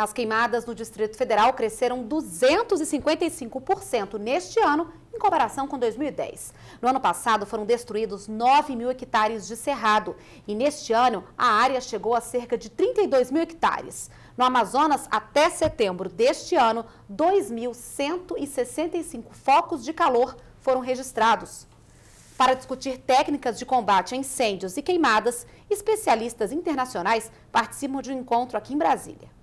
As queimadas no Distrito Federal cresceram 255% neste ano, em comparação com 2010. No ano passado, foram destruídos 9 mil hectares de cerrado e neste ano a área chegou a cerca de 32 mil hectares. No Amazonas, até setembro deste ano, 2.165 focos de calor foram registrados. Para discutir técnicas de combate a incêndios e queimadas, especialistas internacionais participam de um encontro aqui em Brasília.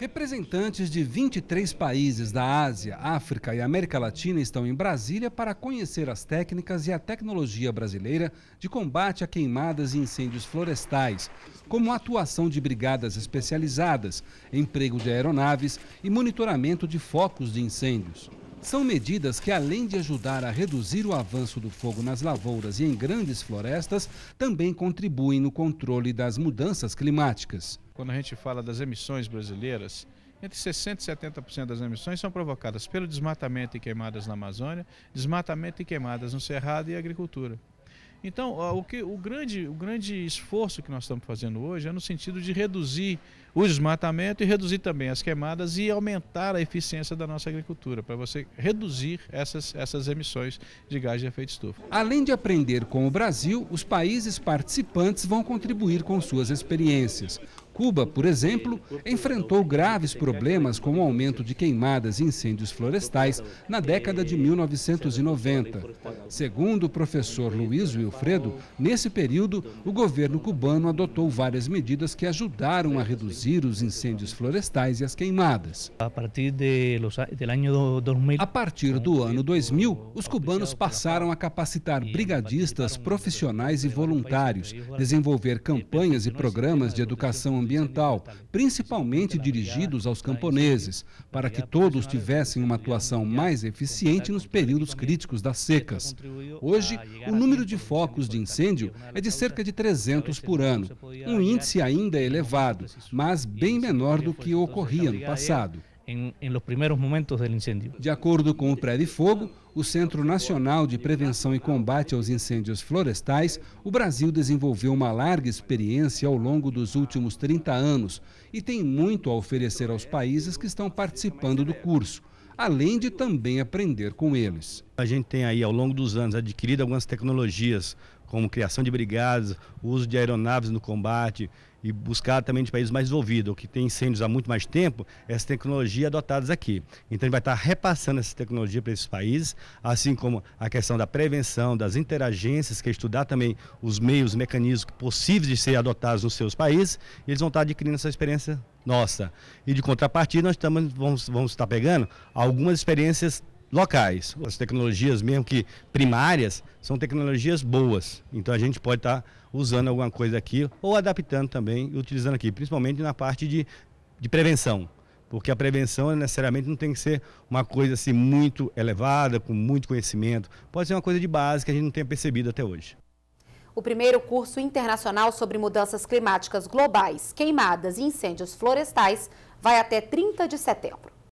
Representantes de 23 países da Ásia, África e América Latina estão em Brasília para conhecer as técnicas e a tecnologia brasileira de combate a queimadas e incêndios florestais, como a atuação de brigadas especializadas, emprego de aeronaves e monitoramento de focos de incêndios. São medidas que, além de ajudar a reduzir o avanço do fogo nas lavouras e em grandes florestas, também contribuem no controle das mudanças climáticas. Quando a gente fala das emissões brasileiras, entre 60% e 70% das emissões são provocadas pelo desmatamento e queimadas na Amazônia, desmatamento e queimadas no Cerrado e agricultura. Então, o, que, o, grande, o grande esforço que nós estamos fazendo hoje é no sentido de reduzir o desmatamento e reduzir também as queimadas e aumentar a eficiência da nossa agricultura, para você reduzir essas, essas emissões de gás de efeito estufa. Além de aprender com o Brasil, os países participantes vão contribuir com suas experiências. Cuba, por exemplo, enfrentou graves problemas com o aumento de queimadas e incêndios florestais na década de 1990. Segundo o professor Luiz Wilfredo, nesse período, o governo cubano adotou várias medidas que ajudaram a reduzir os incêndios florestais e as queimadas. A partir, a partir do ano 2000, os cubanos passaram a capacitar brigadistas profissionais e voluntários, desenvolver campanhas e programas de educação ambiental ambiental, principalmente dirigidos aos camponeses, para que todos tivessem uma atuação mais eficiente nos períodos críticos das secas. Hoje, o número de focos de incêndio é de cerca de 300 por ano, um índice ainda elevado, mas bem menor do que ocorria no passado em, em los primeiros momentos do incêndio. De acordo com o Prédio-Fogo, o Centro Nacional de Prevenção e Combate aos Incêndios Florestais, o Brasil desenvolveu uma larga experiência ao longo dos últimos 30 anos e tem muito a oferecer aos países que estão participando do curso, além de também aprender com eles. A gente tem aí, ao longo dos anos, adquirido algumas tecnologias como criação de brigadas, uso de aeronaves no combate e buscar também de países mais desenvolvidos, que tem incêndios há muito mais tempo, essa tecnologia adotadas aqui. Então a gente vai estar repassando essa tecnologia para esses países, assim como a questão da prevenção, das interagências, que é estudar também os meios, os mecanismos possíveis de ser adotados nos seus países, e eles vão estar adquirindo essa experiência nossa. E de contrapartida, nós estamos, vamos, vamos estar pegando algumas experiências locais. As tecnologias mesmo que primárias são tecnologias boas. Então a gente pode estar tá usando alguma coisa aqui ou adaptando também, utilizando aqui, principalmente na parte de, de prevenção. Porque a prevenção necessariamente não tem que ser uma coisa assim muito elevada, com muito conhecimento. Pode ser uma coisa de base que a gente não tenha percebido até hoje. O primeiro curso internacional sobre mudanças climáticas globais, queimadas e incêndios florestais vai até 30 de setembro.